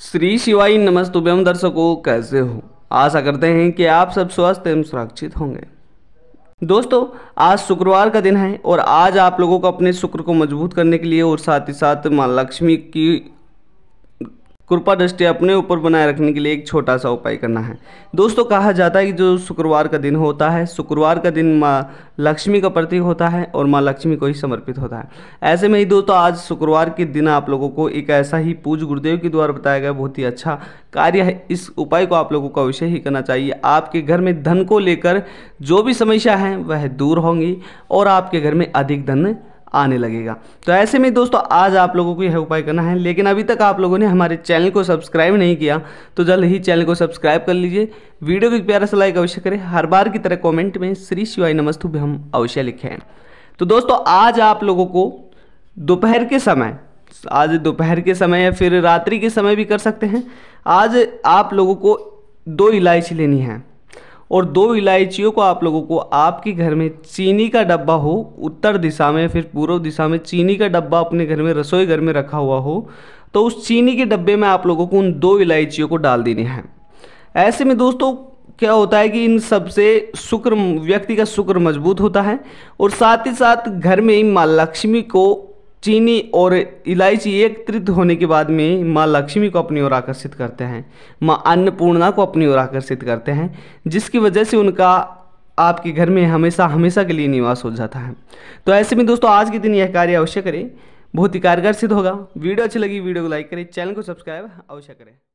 श्री शिवाई नमस्तुभ्यम दर्शकों कैसे हो आशा करते हैं कि आप सब स्वस्थ एवं सुरक्षित होंगे दोस्तों आज शुक्रवार का दिन है और आज आप लोगों को अपने शुक्र को मजबूत करने के लिए और साथ ही साथ माँ लक्ष्मी की कृपा दृष्टि अपने ऊपर बनाए रखने के लिए एक छोटा सा उपाय करना है दोस्तों कहा जाता है कि जो शुक्रवार का दिन होता है शुक्रवार का दिन माँ लक्ष्मी का प्रतीक होता है और माँ लक्ष्मी को ही समर्पित होता है ऐसे में ही दोस्तों आज शुक्रवार के दिन आप लोगों को एक ऐसा ही पूज गुरुदेव के द्वारा बताया गया बहुत ही अच्छा कार्य है इस उपाय को आप लोगों का विषय ही करना चाहिए आपके घर में धन को लेकर जो भी समस्या है वह दूर होंगी और आपके घर में अधिक धन आने लगेगा तो ऐसे में दोस्तों आज आप लोगों को यह उपाय करना है लेकिन अभी तक आप लोगों ने हमारे चैनल को सब्सक्राइब नहीं किया तो जल्द ही चैनल को सब्सक्राइब कर लीजिए वीडियो को प्यारा सा लाइक अवश्य करें हर बार की तरह कॉमेंट में श्री शिवाय नमस्तु भी हम अवश्य लिखें तो दोस्तों आज आप लोगों को दोपहर के समय आज दोपहर के समय या फिर रात्रि के समय भी कर सकते हैं आज आप लोगों को दो इलायची लेनी है और दो इलायचियों को आप लोगों को आपके घर में चीनी का डब्बा हो उत्तर दिशा में फिर पूर्व दिशा में चीनी का डब्बा अपने घर में रसोई घर में रखा हुआ हो तो उस चीनी के डब्बे में आप लोगों को उन दो इलायचियों को डाल देने हैं ऐसे में दोस्तों क्या होता है कि इन सबसे शुक्र व्यक्ति का शुक्र मजबूत होता है और साथ ही साथ घर में माँ लक्ष्मी को चीनी और इलायची एकत्रित होने के बाद में माँ लक्ष्मी को अपनी ओर आकर्षित करते हैं माँ अन्नपूर्णा को अपनी ओर आकर्षित करते हैं जिसकी वजह से उनका आपके घर में हमेशा हमेशा के लिए निवास हो जाता है तो ऐसे में दोस्तों आज के दिन यह कार्य अवश्य करें बहुत ही कारगर सिद्ध होगा वीडियो अच्छी लगी वीडियो को लाइक करें चैनल को सब्सक्राइब अवश्य करें